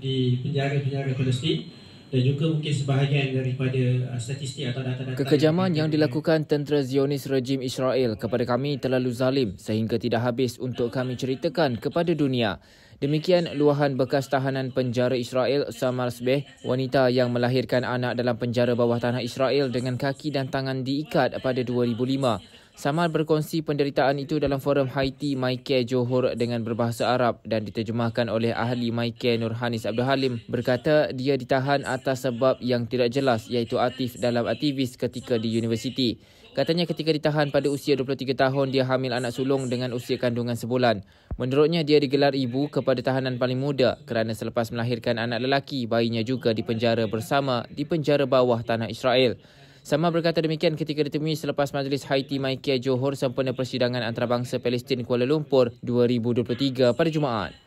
di penjara-penjara Palestin dan juga mungkin sebahagian daripada uh, statistik atau data-data kekejaman yang, yang dilakukan tentera Zionis rejim Israel kepada kami terlalu zalim sehingga tidak habis untuk kami ceritakan kepada dunia. Demikian luahan bekas tahanan penjara Israel Samar Sbeh, wanita yang melahirkan anak dalam penjara bawah tanah Israel dengan kaki dan tangan diikat pada 2005. Samal berkongsi penderitaan itu dalam forum Haiti MyCare Johor dengan berbahasa Arab dan diterjemahkan oleh ahli MyCare Nurhanis Abdul Halim berkata dia ditahan atas sebab yang tidak jelas iaitu aktif dalam aktivis ketika di universiti. Katanya ketika ditahan pada usia 23 tahun dia hamil anak sulung dengan usia kandungan sebulan. Menurutnya dia digelar ibu kepada tahanan paling muda kerana selepas melahirkan anak lelaki bayinya juga dipenjara bersama di penjara bawah tanah Israel. Sama berkata demikian ketika ditemui selepas majlis Haiti Michael Johor sempena persidangan antarabangsa Palestin Kuala Lumpur 2023 pada Jumaat.